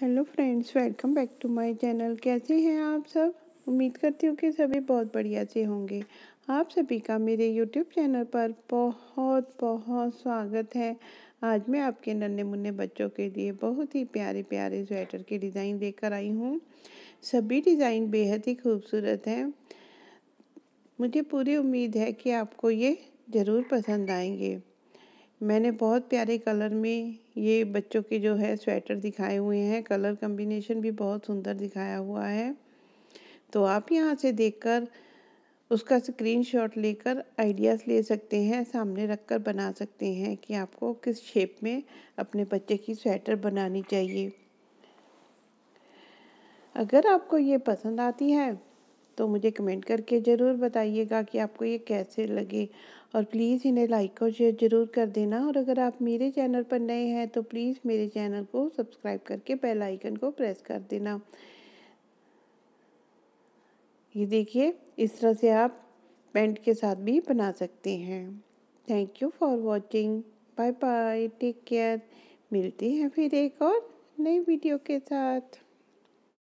hello friends welcome back to my channel कैसे हैं आप सब उम्मीद करती हूँ कि सभी बहुत बढ़िया से होंगे आप सभी का मेरे यूट्यूब चैनल पर बहुत बहुत स्वागत है आज मैं आपके नन्हे मुन्ने बच्चों के लिए बहुत ही प्यारे प्यारे स्वेटर के डिज़ाइन लेकर आई हूँ सभी डिज़ाइन बेहद ही खूबसूरत हैं मुझे पूरी उम्मीद है कि आपको ये ज़रूर पसंद आएंगे मैंने बहुत प्यारे कलर में ये बच्चों के जो है स्वेटर दिखाए हुए हैं कलर कम्बिनेशन भी बहुत सुंदर दिखाया हुआ है तो आप यहाँ से देखकर उसका स्क्रीनशॉट लेकर आइडियाज़ ले सकते हैं सामने रखकर बना सकते हैं कि आपको किस शेप में अपने बच्चे की स्वेटर बनानी चाहिए अगर आपको ये पसंद आती है तो मुझे कमेंट करके ज़रूर बताइएगा कि आपको ये कैसे लगे और प्लीज़ इन्हें लाइक और शेयर ज़रूर कर देना और अगर आप मेरे चैनल पर नए हैं तो प्लीज़ मेरे चैनल को सब्सक्राइब करके बेल आइकन को प्रेस कर देना ये देखिए इस तरह से आप पेंट के साथ भी बना सकते हैं thank you for watching bye bye take care मिलते हैं फिर एक और नई वीडियो के साथ